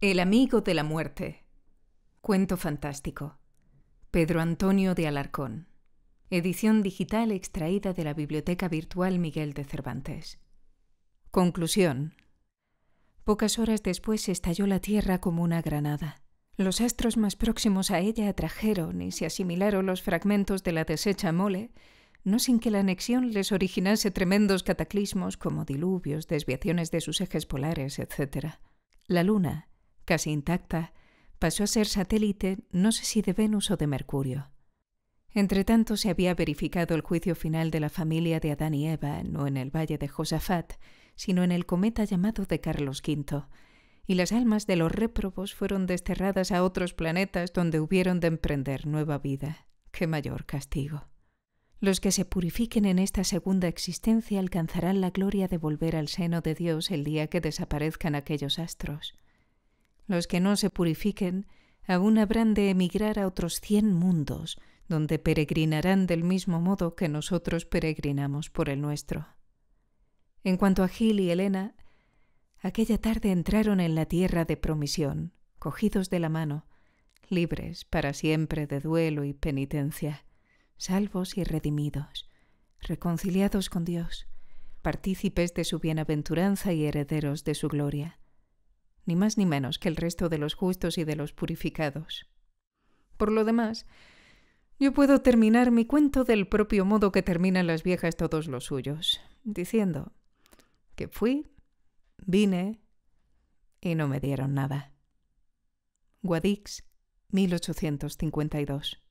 El amigo de la muerte. Cuento fantástico. Pedro Antonio de Alarcón. Edición digital extraída de la Biblioteca Virtual Miguel de Cervantes. Conclusión. Pocas horas después estalló la Tierra como una granada. Los astros más próximos a ella atrajeron y se asimilaron los fragmentos de la deshecha mole, no sin que la anexión les originase tremendos cataclismos como diluvios, desviaciones de sus ejes polares, etc. La Luna, casi intacta, pasó a ser satélite no sé si de Venus o de Mercurio. Entretanto se había verificado el juicio final de la familia de Adán y Eva, no en el valle de Josafat, sino en el cometa llamado de Carlos V, y las almas de los réprobos fueron desterradas a otros planetas donde hubieron de emprender nueva vida. ¡Qué mayor castigo! Los que se purifiquen en esta segunda existencia alcanzarán la gloria de volver al seno de Dios el día que desaparezcan aquellos astros. Los que no se purifiquen aún habrán de emigrar a otros cien mundos, donde peregrinarán del mismo modo que nosotros peregrinamos por el nuestro. En cuanto a Gil y Elena, aquella tarde entraron en la tierra de promisión, cogidos de la mano, libres para siempre de duelo y penitencia, salvos y redimidos, reconciliados con Dios, partícipes de su bienaventuranza y herederos de su gloria ni más ni menos que el resto de los justos y de los purificados. Por lo demás, yo puedo terminar mi cuento del propio modo que terminan las viejas todos los suyos, diciendo que fui, vine y no me dieron nada. Guadix, 1852.